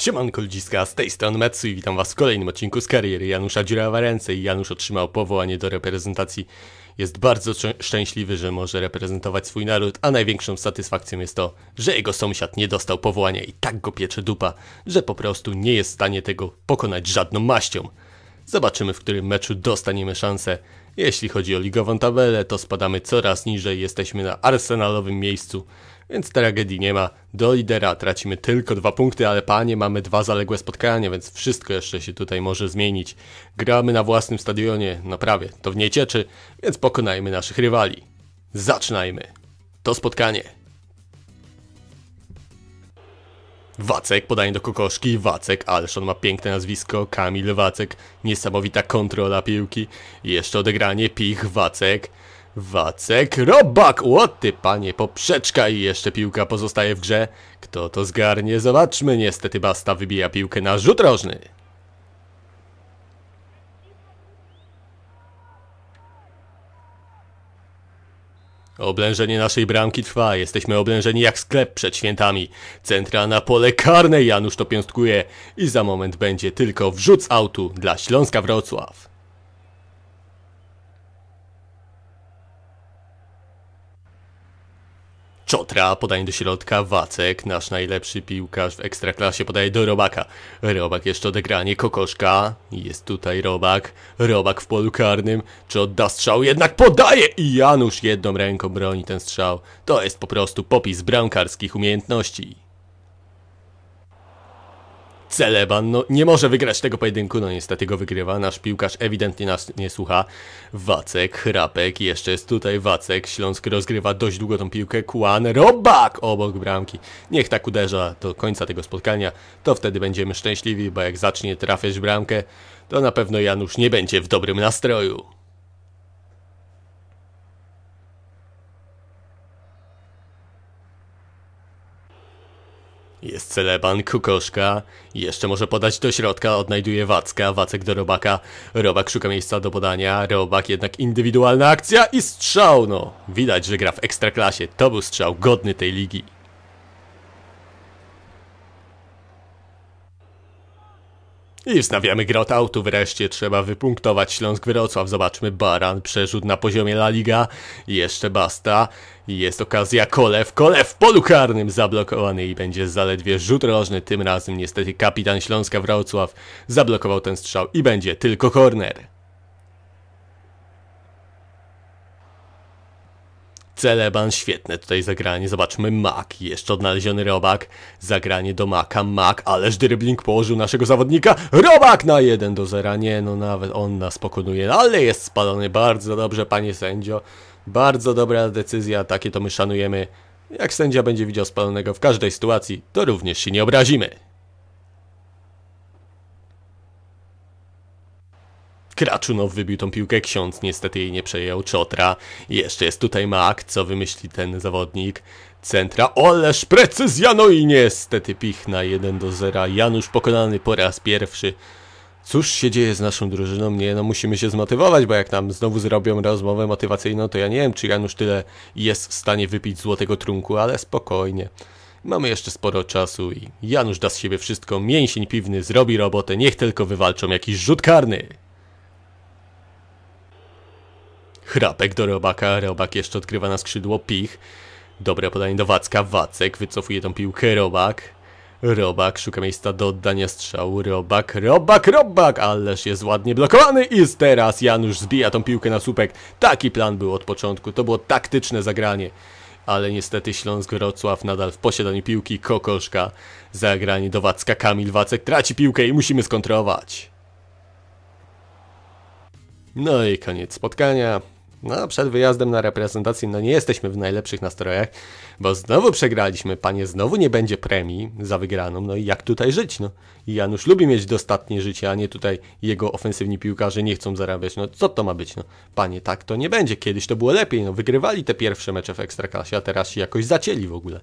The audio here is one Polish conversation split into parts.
Siemanko ludziska, z tej strony Metsu i witam was w kolejnym odcinku z kariery Janusza Dziurawa Ręce i Janusz otrzymał powołanie do reprezentacji. Jest bardzo szczęśliwy, że może reprezentować swój naród, a największą satysfakcją jest to, że jego sąsiad nie dostał powołania i tak go piecze dupa, że po prostu nie jest w stanie tego pokonać żadną maścią. Zobaczymy, w którym meczu dostaniemy szansę. Jeśli chodzi o ligową tabelę, to spadamy coraz niżej, jesteśmy na arsenalowym miejscu więc tragedii nie ma. Do lidera tracimy tylko dwa punkty, ale panie, mamy dwa zaległe spotkania, więc wszystko jeszcze się tutaj może zmienić. Gramy na własnym stadionie, na no prawie, to w niej cieczy, więc pokonajmy naszych rywali. Zaczynajmy. To spotkanie. Wacek, podanie do kokoszki, Wacek, ależ on ma piękne nazwisko, Kamil Wacek, niesamowita kontrola piłki, jeszcze odegranie, Pich, Wacek, Wacek Robak! Łoty, panie, poprzeczka i jeszcze piłka pozostaje w grze. Kto to zgarnie? Zobaczmy. Niestety Basta wybija piłkę na rzut rożny. Oblężenie naszej bramki trwa. Jesteśmy oblężeni jak sklep przed świętami. Centra na pole karne Janusz to piąstkuje i za moment będzie tylko wrzut z autu dla Śląska Wrocław. Czotra, podanie do środka, Wacek, nasz najlepszy piłkarz w Ekstraklasie, podaje do Robaka. Robak jeszcze odegranie, Kokoszka, jest tutaj Robak, Robak w polu karnym, czy odda strzał, jednak podaje i Janusz jedną ręką broni ten strzał. To jest po prostu popis bramkarskich umiejętności. Celeban no, nie może wygrać tego pojedynku, no niestety go wygrywa. Nasz piłkarz ewidentnie nas nie słucha. Wacek, chrapek, jeszcze jest tutaj Wacek. Śląsk rozgrywa dość długo tą piłkę. Kłan, Robak obok bramki. Niech tak uderza do końca tego spotkania, to wtedy będziemy szczęśliwi, bo jak zacznie trafiać bramkę, to na pewno Janusz nie będzie w dobrym nastroju. Jest celeban, kukoszka, jeszcze może podać do środka, odnajduje Wacka, Wacek do Robaka, Robak szuka miejsca do podania, Robak jednak indywidualna akcja i strzał, no! Widać, że gra w ekstraklasie, to był strzał godny tej ligi. I wznawiamy grot autu, wreszcie trzeba wypunktować Śląsk Wrocław, zobaczmy Baran, przerzut na poziomie La Liga, jeszcze basta, jest okazja Kolew, Kolew w polu karnym zablokowany i będzie zaledwie rzut rożny, tym razem niestety kapitan Śląska Wrocław zablokował ten strzał i będzie tylko korner. Celeban, świetne tutaj zagranie. Zobaczmy, Mac, jeszcze odnaleziony robak. Zagranie do Maka, Mak, ależ dribbling położył naszego zawodnika. Robak na 1 do 0. Nie, no nawet on nas pokonuje, ale jest spalony. Bardzo dobrze, panie sędzio. Bardzo dobra decyzja, takie to my szanujemy. Jak sędzia będzie widział spalonego w każdej sytuacji, to również się nie obrazimy. Kraczunow wybił tą piłkę, ksiądz niestety jej nie przejął, Czotra. Jeszcze jest tutaj Mak, co wymyśli ten zawodnik. Centra, oleż precyzja, no i niestety pichna 1 do 0. Janusz pokonany po raz pierwszy. Cóż się dzieje z naszą drużyną? Nie, no musimy się zmotywować, bo jak nam znowu zrobią rozmowę motywacyjną, to ja nie wiem, czy Janusz tyle jest w stanie wypić złotego trunku, ale spokojnie. Mamy jeszcze sporo czasu i Janusz da z siebie wszystko, mięsień piwny zrobi robotę, niech tylko wywalczą jakiś rzut karny. Chrapek do robaka, robak jeszcze odkrywa na skrzydło, pich. Dobre podanie do Wacka, Wacek wycofuje tą piłkę, robak. Robak szuka miejsca do oddania strzału, robak, robak, robak, ależ jest ładnie blokowany i teraz Janusz zbija tą piłkę na słupek. Taki plan był od początku, to było taktyczne zagranie. Ale niestety Śląsk Wrocław nadal w posiadaniu piłki, Kokoszka, zagranie do Wacka, Kamil Wacek traci piłkę i musimy skontrować. No i koniec spotkania. No, przed wyjazdem na reprezentację, no nie jesteśmy w najlepszych nastrojach, bo znowu przegraliśmy, panie, znowu nie będzie premii za wygraną, no i jak tutaj żyć, no? I Janusz lubi mieć dostatnie życie, a nie tutaj jego ofensywni piłkarze nie chcą zarabiać, no co to ma być, no? Panie, tak to nie będzie, kiedyś to było lepiej, no, wygrywali te pierwsze mecze w Ekstraklasie, a teraz się jakoś zacięli w ogóle.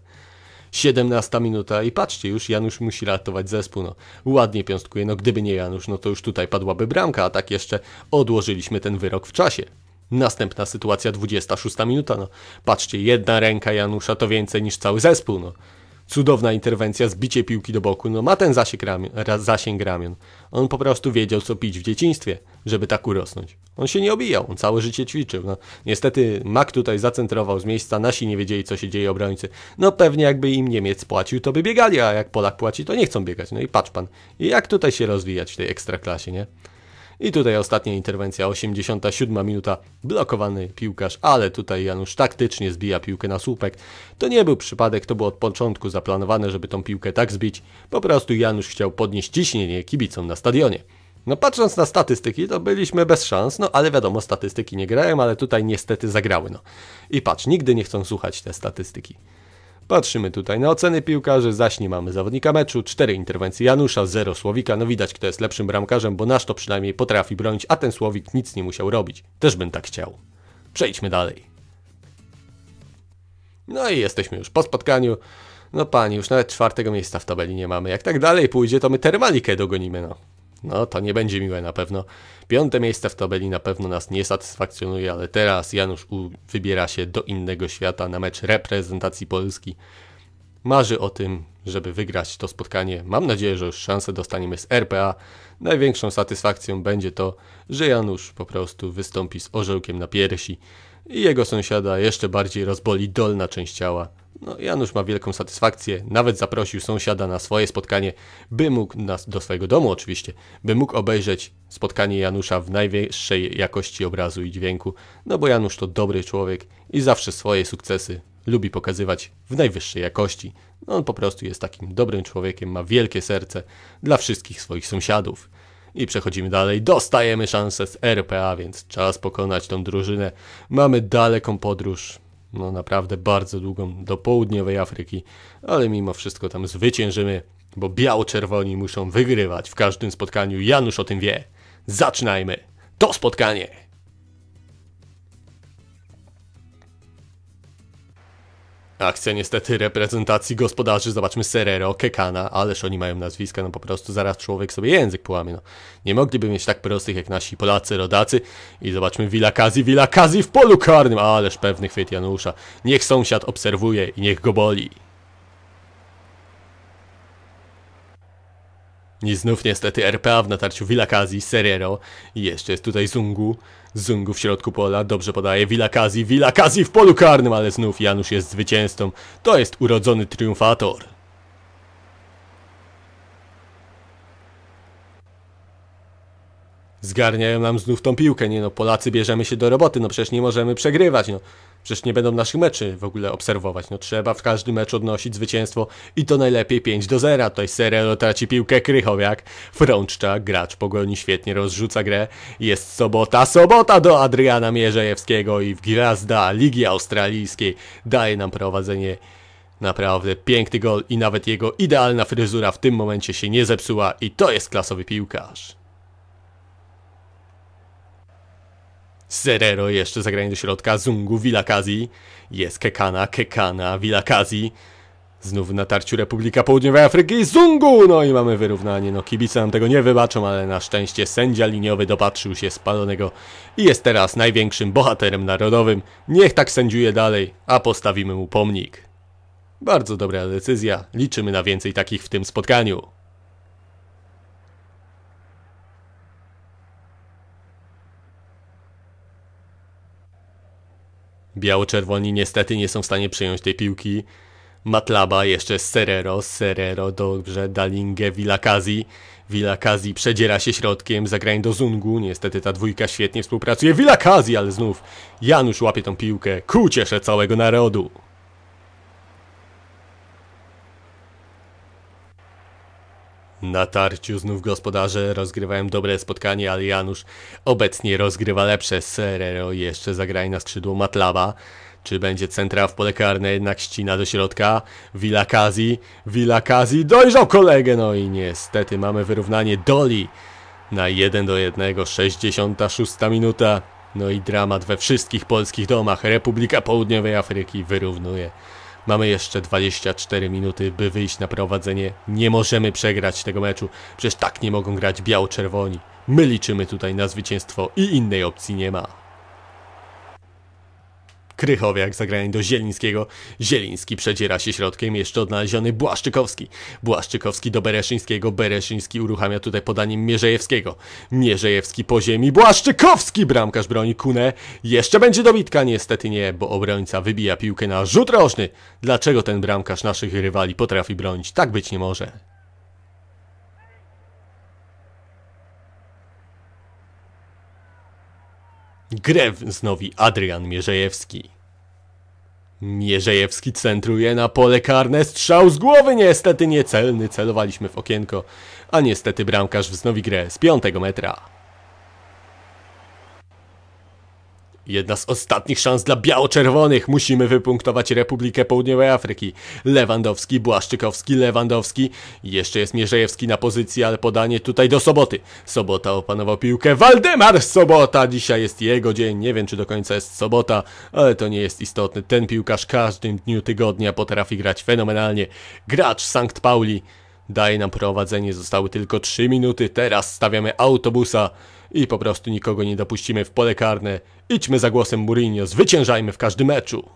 17 minuta i patrzcie, już Janusz musi ratować zespół. No, ładnie piąstkuje, no gdyby nie Janusz, no to już tutaj padłaby bramka, a tak jeszcze odłożyliśmy ten wyrok w czasie. Następna sytuacja, 26 minuta. No, patrzcie, jedna ręka Janusza to więcej niż cały zespół. No. Cudowna interwencja, zbicie piłki do boku. No, ma ten zasięg ramion, zasięg ramion. On po prostu wiedział, co pić w dzieciństwie, żeby tak urosnąć. On się nie obijał, on całe życie ćwiczył. No, niestety Mak tutaj zacentrował z miejsca, nasi nie wiedzieli, co się dzieje obrońcy. No pewnie jakby im Niemiec płacił, to by biegali, a jak Polak płaci, to nie chcą biegać. No i patrz pan, jak tutaj się rozwijać w tej ekstraklasie, nie? I tutaj ostatnia interwencja, 87 minuta, blokowany piłkarz, ale tutaj Janusz taktycznie zbija piłkę na słupek. To nie był przypadek, to było od początku zaplanowane, żeby tą piłkę tak zbić. Po prostu Janusz chciał podnieść ciśnienie kibicom na stadionie. No patrząc na statystyki, to byliśmy bez szans, no ale wiadomo, statystyki nie grałem, ale tutaj niestety zagrały, no. I patrz, nigdy nie chcą słuchać te statystyki. Patrzymy tutaj na oceny piłkarzy, zaś nie mamy zawodnika meczu, Cztery interwencje Janusza, zero Słowika, no widać kto jest lepszym bramkarzem, bo nasz to przynajmniej potrafi bronić, a ten Słowik nic nie musiał robić. Też bym tak chciał. Przejdźmy dalej. No i jesteśmy już po spotkaniu. No pani, już nawet czwartego miejsca w tabeli nie mamy. Jak tak dalej pójdzie, to my Termalikę dogonimy, no. No to nie będzie miłe na pewno. Piąte miejsce w tabeli na pewno nas nie satysfakcjonuje, ale teraz Janusz U wybiera się do innego świata na mecz reprezentacji Polski. Marzy o tym, żeby wygrać to spotkanie. Mam nadzieję, że już szansę dostaniemy z RPA. Największą satysfakcją będzie to, że Janusz po prostu wystąpi z orzełkiem na piersi i jego sąsiada jeszcze bardziej rozboli dolna część ciała. No, Janusz ma wielką satysfakcję, nawet zaprosił sąsiada na swoje spotkanie, by mógł, nas do swojego domu oczywiście, by mógł obejrzeć spotkanie Janusza w najwyższej jakości obrazu i dźwięku, no bo Janusz to dobry człowiek i zawsze swoje sukcesy lubi pokazywać w najwyższej jakości. No, on po prostu jest takim dobrym człowiekiem, ma wielkie serce dla wszystkich swoich sąsiadów. I przechodzimy dalej. Dostajemy szansę z RPA, więc czas pokonać tą drużynę. Mamy daleką podróż no naprawdę bardzo długą, do południowej Afryki, ale mimo wszystko tam zwyciężymy, bo biało-czerwoni muszą wygrywać w każdym spotkaniu. Janusz o tym wie. Zaczynajmy to spotkanie! Akcja niestety reprezentacji gospodarzy, zobaczmy Serrero, Kekana, ależ oni mają nazwiska, no po prostu zaraz człowiek sobie język połamie. No. Nie mogliby mieć tak prostych jak nasi Polacy, rodacy. I zobaczmy Wilakazi, Wilakazi w polu karnym, ależ pewny chwyt Janusza. Niech sąsiad obserwuje i niech go boli. I znów niestety RPA w natarciu Vilakazi, Serrero i jeszcze jest tutaj Zungu. Zungu w środku pola, dobrze podaje Vilakazi, Vilakazi w polu karnym, ale znów Janusz jest zwycięzcą. To jest urodzony triumfator. Zgarniają nam znów tą piłkę, nie no, Polacy bierzemy się do roboty, no przecież nie możemy przegrywać, no. Przecież nie będą naszych meczy w ogóle obserwować. No trzeba w każdym meczu odnosić zwycięstwo i to najlepiej 5 do 0. jest Serelo no, traci piłkę Krychowiak, Frączczak, gracz pogoni świetnie rozrzuca grę. Jest sobota, sobota do Adriana Mierzejewskiego i w Gwiazda Ligi Australijskiej daje nam prowadzenie. Naprawdę piękny gol i nawet jego idealna fryzura w tym momencie się nie zepsuła i to jest klasowy piłkarz. Serero jeszcze zagranie do środka, Zungu, Vilakazi, jest Kekana, Kekana, Vilakazi. Znów w natarciu Republika Południowej Afryki, Zungu! No i mamy wyrównanie, no kibice nam tego nie wybaczą, ale na szczęście sędzia liniowy dopatrzył się spalonego i jest teraz największym bohaterem narodowym. Niech tak sędziuje dalej, a postawimy mu pomnik. Bardzo dobra decyzja, liczymy na więcej takich w tym spotkaniu. Biało-czerwoni niestety nie są w stanie przejąć tej piłki. Matlaba, jeszcze Serrero, Serrero, dobrze, Dalinge, Vilakazi. Vilakazi przedziera się środkiem, zagrań do Zungu, niestety ta dwójka świetnie współpracuje. Vilakazi, ale znów Janusz łapie tą piłkę, ku cieszę całego narodu. Na tarciu znów gospodarze rozgrywają dobre spotkanie, ale Janusz obecnie rozgrywa lepsze. Serero jeszcze zagraj na skrzydło Matlaba. Czy będzie centra w pole karne, jednak ścina do środka. Vilakazi, Vilakazi dojrzał kolegę, no i niestety mamy wyrównanie Doli na 1 do 1, 66 minuta. No i dramat we wszystkich polskich domach. Republika Południowej Afryki wyrównuje Mamy jeszcze 24 minuty, by wyjść na prowadzenie. Nie możemy przegrać tego meczu. Przecież tak nie mogą grać biało-czerwoni. My liczymy tutaj na zwycięstwo i innej opcji nie ma. Krychowiak zagrany do Zielińskiego. Zieliński przedziera się środkiem, jeszcze odnaleziony Błaszczykowski. Błaszczykowski do Bereszyńskiego. Bereszyński uruchamia tutaj podaniem Mierzejewskiego. Mierzejewski po ziemi. Błaszczykowski! Bramkarz broni Kunę. Jeszcze będzie dobitka. Niestety nie, bo obrońca wybija piłkę na rzut rożny. Dlaczego ten bramkarz naszych rywali potrafi bronić? Tak być nie może. Grę znowi Adrian Mierzejewski. Mierzejewski centruje na pole karne, strzał z głowy niestety niecelny, celowaliśmy w okienko, a niestety bramkarz wznowi grę z piątego metra. Jedna z ostatnich szans dla biało-czerwonych. Musimy wypunktować Republikę Południowej Afryki. Lewandowski, Błaszczykowski, Lewandowski. Jeszcze jest Mierzejewski na pozycji, ale podanie tutaj do Soboty. Sobota opanował piłkę. Waldemar Sobota! Dzisiaj jest jego dzień. Nie wiem, czy do końca jest sobota, ale to nie jest istotne. Ten piłkarz każdym dniu tygodnia potrafi grać fenomenalnie. Gracz Sankt Pauli daje nam prowadzenie. Zostały tylko 3 minuty. Teraz stawiamy autobusa i po prostu nikogo nie dopuścimy w pole karne. Idźmy za głosem Mourinho, zwyciężajmy w każdym meczu.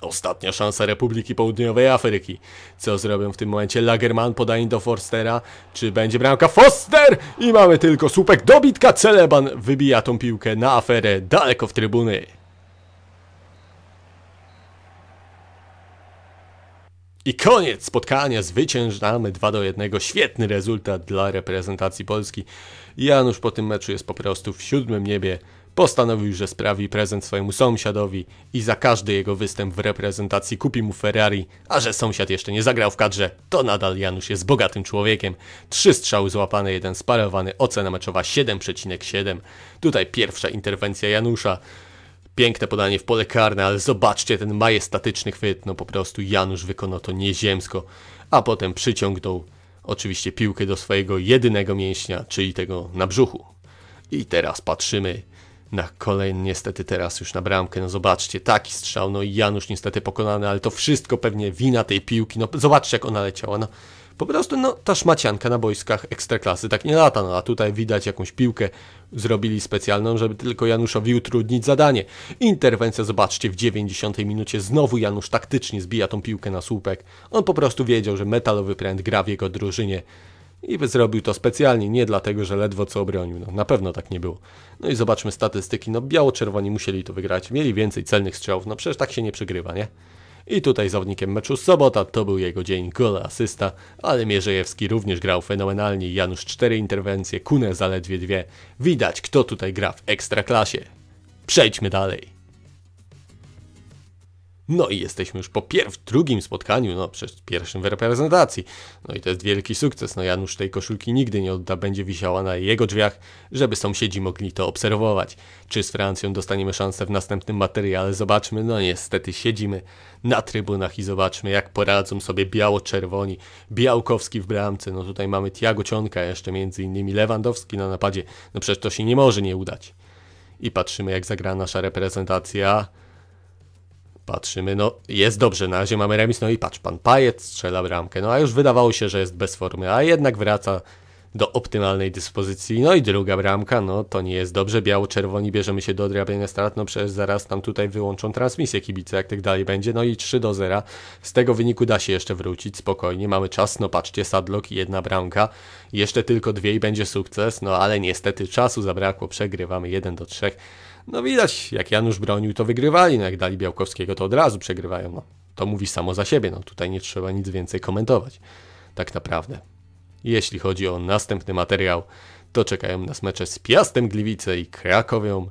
Ostatnia szansa Republiki Południowej Afryki. Co zrobią w tym momencie Lagerman podani do Forstera? Czy będzie bramka Foster? I mamy tylko słupek dobitka. Celeban wybija tą piłkę na aferę daleko w trybuny. I koniec spotkania. Zwyciężamy 2 do 1. Świetny rezultat dla reprezentacji Polski. Janusz po tym meczu jest po prostu w siódmym niebie. Postanowił, że sprawi prezent swojemu sąsiadowi i za każdy jego występ w reprezentacji kupi mu Ferrari, a że sąsiad jeszcze nie zagrał w kadrze, to nadal Janusz jest bogatym człowiekiem. Trzy strzały złapane, jeden sparowany, ocena meczowa 7,7. Tutaj pierwsza interwencja Janusza. Piękne podanie w pole karne, ale zobaczcie ten majestatyczny chwyt. No po prostu Janusz wykonał to nieziemsko, a potem przyciągnął oczywiście piłkę do swojego jedynego mięśnia, czyli tego na brzuchu. I teraz patrzymy na kolejny, niestety teraz już na bramkę. No zobaczcie, taki strzał, no i Janusz niestety pokonany, ale to wszystko pewnie wina tej piłki. No zobaczcie jak ona leciała, no po prostu no, ta szmacianka na boiskach ekstraklasy tak nie lata, no a tutaj widać jakąś piłkę zrobili specjalną, żeby tylko Januszowi utrudnić zadanie. Interwencja, zobaczcie, w 90 minucie znowu Janusz taktycznie zbija tą piłkę na słupek. On po prostu wiedział, że metalowy pręt gra w jego drużynie. I zrobił to specjalnie, nie dlatego, że ledwo co obronił. No, na pewno tak nie było. No i zobaczmy statystyki. No, biało-czerwoni musieli to wygrać. Mieli więcej celnych strzałów. No przecież tak się nie przegrywa, nie? I tutaj zawodnikiem meczu sobota to był jego dzień, gola, asysta, ale Mierzejewski również grał fenomenalnie, Janusz cztery interwencje, Kune zaledwie dwie. Widać kto tutaj gra w ekstraklasie. Przejdźmy dalej. No i jesteśmy już po pierw, drugim spotkaniu, no przez pierwszym w reprezentacji. No i to jest wielki sukces. No Janusz tej koszulki nigdy nie odda, będzie wisiała na jego drzwiach, żeby sąsiedzi mogli to obserwować. Czy z Francją dostaniemy szansę w następnym materiale? Zobaczmy. No niestety siedzimy na trybunach i zobaczmy jak poradzą sobie biało-czerwoni. Białkowski w bramce, no tutaj mamy Tiago Cionka, jeszcze między innymi Lewandowski na napadzie. No przecież to się nie może nie udać. I patrzymy jak zagra nasza reprezentacja patrzymy, no jest dobrze, na razie mamy remis, no i patrz, pan Pajet strzela bramkę, no a już wydawało się, że jest bez formy, a jednak wraca do optymalnej dyspozycji, no i druga bramka, no to nie jest dobrze, biało-czerwoni bierzemy się do odrabiania strat, no przecież zaraz tam tutaj wyłączą transmisję kibice, jak tak dalej będzie, no i 3 do 0, z tego wyniku da się jeszcze wrócić, spokojnie, mamy czas, no patrzcie, Sadlock jedna bramka, jeszcze tylko dwie i będzie sukces, no ale niestety czasu zabrakło, przegrywamy 1 do 3, no widać, jak Janusz bronił, to wygrywali, no jak dali Białkowskiego, to od razu przegrywają. No, to mówi samo za siebie, no tutaj nie trzeba nic więcej komentować. Tak naprawdę. Jeśli chodzi o następny materiał, to czekają nas mecze z Piastem Gliwice i Krakowią.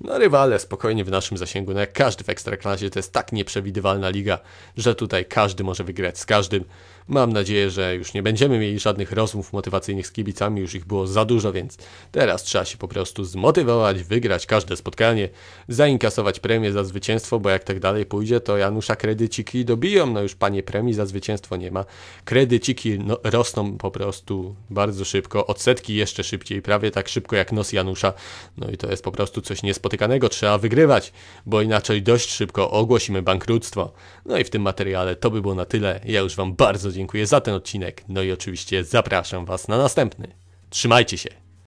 No rywale spokojnie w naszym zasięgu, no jak każdy w Ekstraklasie, to jest tak nieprzewidywalna liga, że tutaj każdy może wygrać z każdym. Mam nadzieję, że już nie będziemy mieli żadnych rozmów motywacyjnych z kibicami, już ich było za dużo, więc teraz trzeba się po prostu zmotywować, wygrać każde spotkanie, zainkasować premię za zwycięstwo, bo jak tak dalej pójdzie, to Janusza kredyciki dobiją, no już panie premii za zwycięstwo nie ma. Kredyciki no, rosną po prostu bardzo szybko, odsetki jeszcze szybciej, prawie tak szybko jak nos Janusza, no i to jest po prostu coś niespotykanego, trzeba wygrywać, bo inaczej dość szybko ogłosimy bankructwo. No i w tym materiale to by było na tyle, ja już wam bardzo dziękuję za ten odcinek. No i oczywiście zapraszam Was na następny. Trzymajcie się.